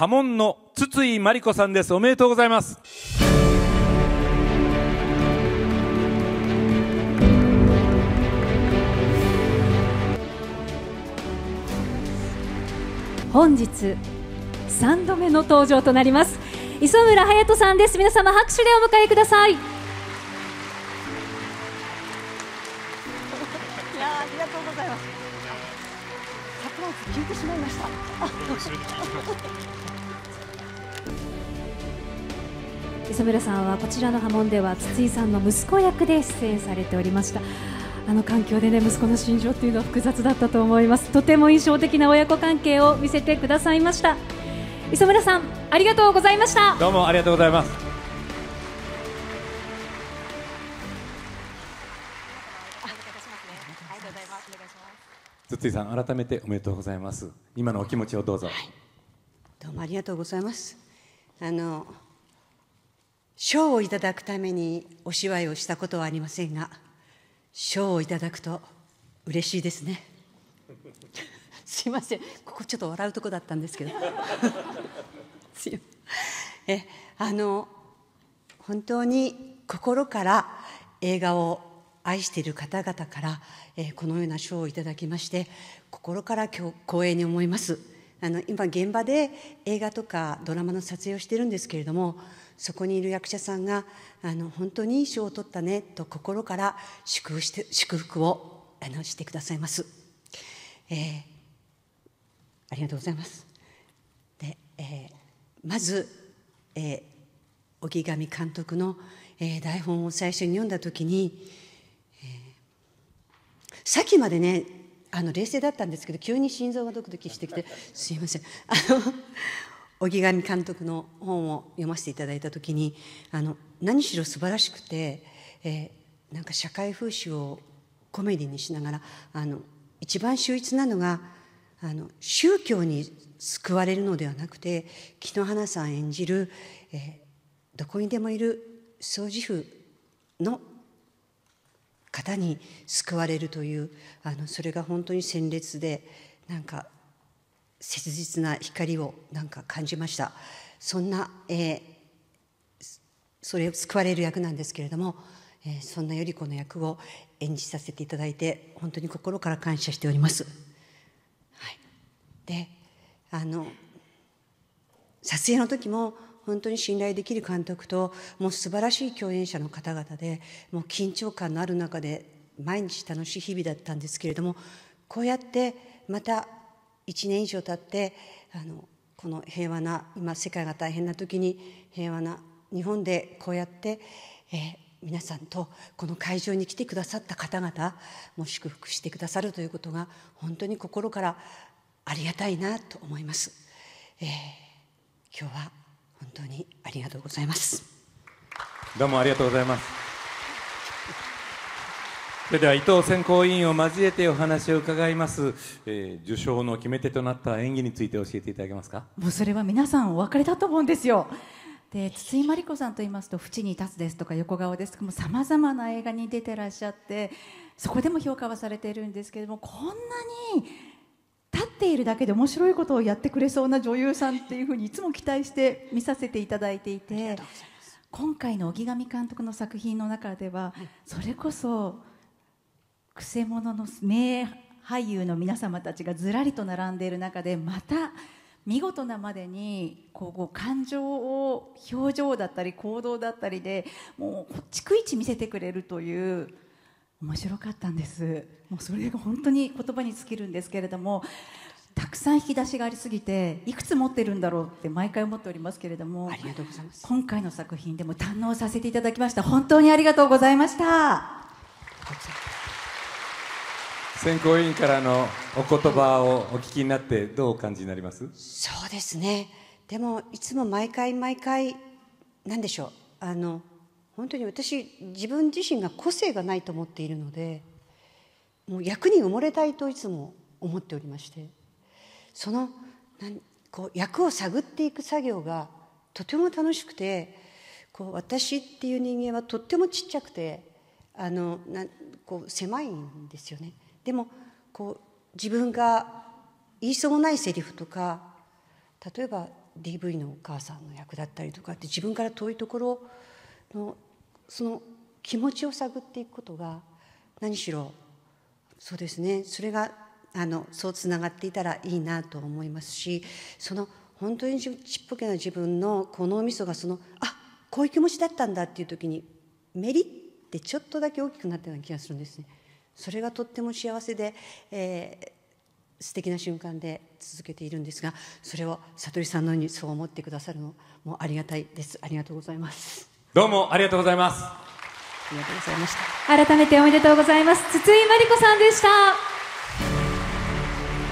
波紋の筒井真理子さんですおめでとうございます本日3度目の登場となります磯村勇斗さんです皆様拍手でお迎えくださいいやありがとうございますサプライズ聞いてしまいました磯村さんはこちらの波紋では筒井さんの息子役で出演されておりましたあの環境でね息子の心情っていうのは複雑だったと思いますとても印象的な親子関係を見せてくださいました磯村さんありがとうございましたどうもありがとうございます筒井さん改めておめでとうございます今のお気持ちをどうぞ、はい、どうもありがとうございますあの賞をいただくためにお芝居をしたことはありませんが賞をいただくと嬉しいですね すいませんここちょっと笑うとこだったんですけど えあの本当に心から映画を愛している方々から、えー、このような賞をいただきまして心から光栄に思いますあの今現場で映画とかドラマの撮影をしてるんですけれどもそこにいる役者さんがあの本当にいい賞を取ったねと心から祝福して祝福をあのしてくださいます、えー、ありがとうございますで、えー、まず、えー、荻上監督の、えー、台本を最初に読んだ時に、えー、さっきまでねあの冷静だったんですけど急に心臓がドキドキしてきてすいませんあの荻上監督の本を読ませていただいた時にあの何しろ素晴らしくて、えー、なんか社会風刺をコメディにしながらあの一番秀逸なのがあの宗教に救われるのではなくて木野花さん演じる、えー、どこにでもいる掃除婦の方に救われるというあのそれが本当に鮮烈でなんか切実な光をなんか感じましたそんな、えー、それを救われる役なんですけれども、えー、そんな頼子の役を演じさせていただいて本当に心から感謝しております、はい、であの撮影の時も本当に信頼できる監督ともう素晴らしい共演者の方々でもう緊張感のある中で毎日楽しい日々だったんですけれどもこうやってまた1年以上経ってあのこの平和な今世界が大変な時に平和な日本でこうやって、えー、皆さんとこの会場に来てくださった方々も祝福してくださるということが本当に心からありがたいなと思います、えー、今日は本当にありがとうございますどうもありがとうございますそれでは伊藤選考委員を交えてお話を伺います、えー、受賞の決め手となった演技について教えていただけますかもうそれは皆さんお別れだと思うんですよで筒井真理子さんと言いますと「縁に立つ」ですとか「横顔」ですとかさまざまな映画に出てらっしゃってそこでも評価はされているんですけれどもこんなに立っているだけで面白いことをやってくれそうな女優さんっていうふうにいつも期待して見させていただいていて今回の荻上監督の作品の中ではそれこそ。くせ者の名俳優の皆様たちがずらりと並んでいる中でまた見事なまでにこう感情を表情だったり行動だったりでもう逐一見せてくれるという面白かったんですもうそれが本当に言葉に尽きるんですけれどもたくさん引き出しがありすぎていくつ持ってるんだろうって毎回思っておりますけれどもありがとうございます今回の作品でも堪能させていただきました本当にありがとうございました。選考委員からのお言葉をお聞きになってどうお感じになりますそうですねでもいつも毎回毎回何でしょうあの本当に私自分自身が個性がないと思っているのでもう役に埋もれたいといつも思っておりましてそのなんこう役を探っていく作業がとても楽しくてこう私っていう人間はとってもちっちゃくてあのなこう狭いんですよね。でもこう自分が言いそうもないセリフとか例えば DV のお母さんの役だったりとかって自分から遠いところのその気持ちを探っていくことが何しろそうですねそれがあのそうつながっていたらいいなと思いますしその本当にちっぽけな自分のこのみそがそのあこういう気持ちだったんだっていう時にメリってちょっとだけ大きくなったような気がするんですね。それがとっても幸せで、えー、素敵な瞬間で続けているんですがそれを悟りさんのようにそう思ってくださるのもありがたいですありがとうございますどうもありがとうございますありがとうございました改めておめでとうございます筒井真理子さんでした